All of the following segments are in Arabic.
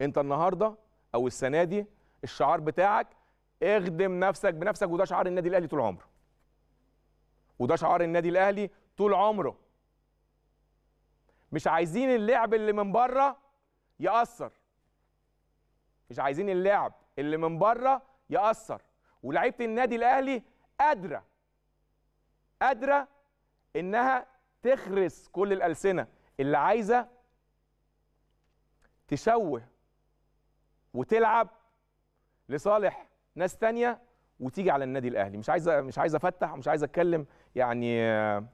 انت النهارده او السنه دي الشعار بتاعك اخدم نفسك بنفسك وده شعار النادي الاهلي طول عمره وده شعار النادي الاهلي طول عمره مش عايزين اللعب اللي من بره ياثر مش عايزين اللعب اللي من بره ياثر ولاعيبه النادي الاهلي قادره قادره انها تخرس كل الالسنه اللي عايزه تشوه وتلعب لصالح ناس تانية وتيجي على النادي الاهلي مش عايز مش عايز افتح ومش عايز اتكلم يعني آه،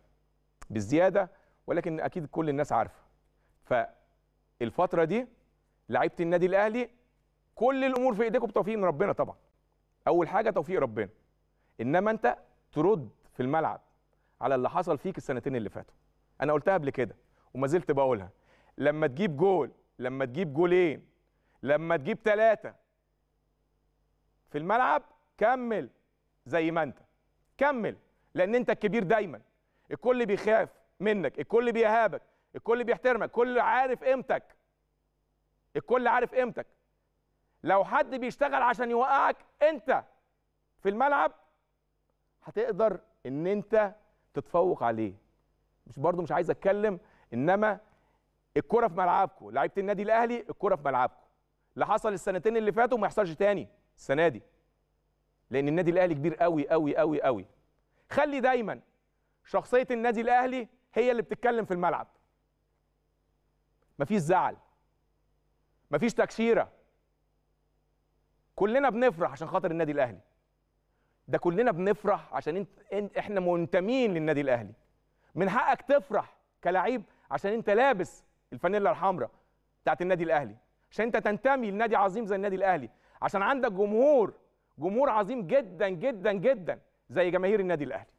بالزياده ولكن اكيد كل الناس عارفه فالفتره دي لعيبه النادي الاهلي كل الامور في ايديكم بتوفيق من ربنا طبعا اول حاجه توفيق ربنا انما انت ترد في الملعب على اللي حصل فيك السنتين اللي فاتوا انا قلتها قبل كده وما زلت بقولها لما تجيب جول لما تجيب جولين لما تجيب ثلاثة في الملعب كمل زي ما انت كمل لان انت الكبير دايما الكل بيخاف منك الكل بيهابك الكل بيحترمك الكل عارف قيمتك الكل عارف قيمتك لو حد بيشتغل عشان يوقعك انت في الملعب هتقدر ان انت تتفوق عليه مش برضو مش عايز اتكلم انما الكره في ملعبكم لعيبه النادي الاهلي الكره في ملعبكم اللي حصل السنتين اللي فاتوا ما يحصلش تاني السنه دي لان النادي الاهلي كبير قوي قوي قوي قوي خلي دايما شخصيه النادي الاهلي هي اللي بتتكلم في الملعب مفيش زعل مفيش تكشيره كلنا بنفرح عشان خاطر النادي الاهلي ده كلنا بنفرح عشان انت, احنا منتمين للنادي الاهلي من حقك تفرح كلاعب عشان انت لابس الفانيلا الحمراء بتاعت النادي الاهلي عشان انت تنتمي لنادي عظيم زي النادي الاهلي عشان عندك جمهور جمهور عظيم جدا جدا جدا زي جماهير النادي الاهلي